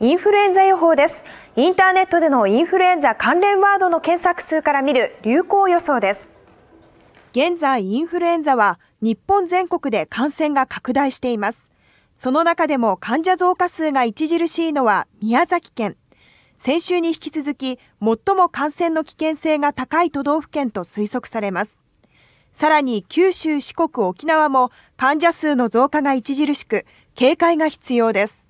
インフルエンザ予報です。インターネットでのインフルエンザ関連ワードの検索数から見る流行予想です。現在、インフルエンザは日本全国で感染が拡大しています。その中でも患者増加数が著しいのは宮崎県。先週に引き続き、最も感染の危険性が高い都道府県と推測されます。さらに九州、四国、沖縄も患者数の増加が著しく、警戒が必要です。